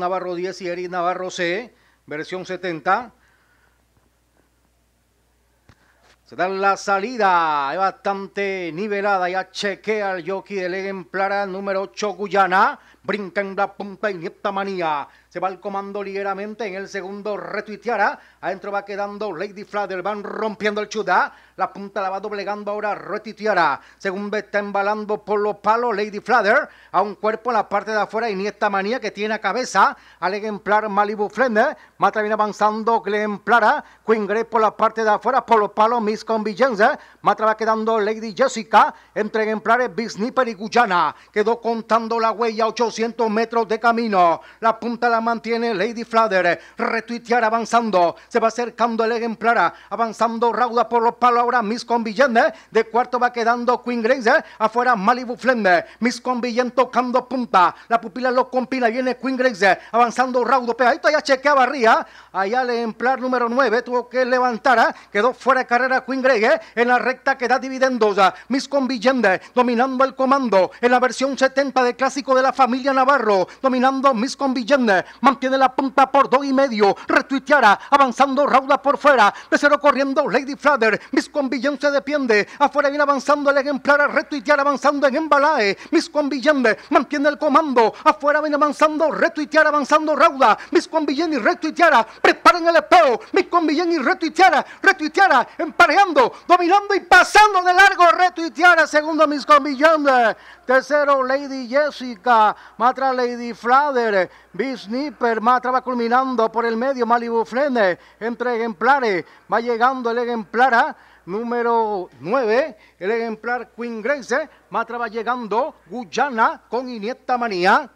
Navarro 10 y Eric Navarro C, versión 70. Se da la salida, bastante nivelada, ya chequea al jockey del ejemplar número 8 Guyana, brinca en la punta y manía, se va el comando ligeramente en el segundo retuiteara, adentro va quedando Lady Flat del van rompiendo el chuda ¿ah? La punta la va doblegando ahora Retitiara. Según ve está embalando por los palos Lady Flather. A un cuerpo en la parte de afuera. Iniesta Manía que tiene a cabeza. Al ejemplar Malibu Flender. Mata viene avanzando Glen Plara. Queen Grey por la parte de afuera. Por los palos Miss Convigenza. Mata va quedando Lady Jessica. Entre ejemplares Bisniper y Guyana. Quedó contando la huella 800 metros de camino. La punta la mantiene Lady Flather. Retuitear avanzando. Se va acercando el ejemplar. Avanzando Rauda por los palos ahora Miss Convillende. De cuarto va quedando Queen Grace. ¿eh? Afuera Malibu Flender. ¿eh? Miss Convillende tocando punta. La pupila lo compila. Viene Queen Grace. ¿eh? Avanzando Raudo. ahí ya chequeaba Ría. Allá el ejemplar número 9 tuvo que levantar. Quedó fuera de carrera Queen Grace. En la recta queda da dividendos. Miss Convillende dominando el comando. En la versión 70 de clásico de la familia Navarro. Dominando Miss Convillende. Mantiene la punta por dos y medio. Retuiteara. Avanzando Rauda por fuera. De cero corriendo Lady Flutter, Miss mis se defiende. Afuera viene avanzando el ejemplar a retuitear, avanzando en embalaje. Miscon Villén mantiene el comando. Afuera viene avanzando, retuitear, avanzando Rauda. Miscon Villén y retuiteara. Preparen el espejo. Miscon Villén y retuiteara. Retuiteara, emparejando, dominando y pasando de largo. Retuiteara, segundo Miscon Villén. Tercero, Lady Jessica. Matra Lady Flader. Sniper. Matra va culminando por el medio. Malibu Flene. Entre ejemplares. Va llegando el ejemplar número 9, el ejemplar Queen Grace. ¿eh? Matra va llegando, Guyana con Iniesta Manía.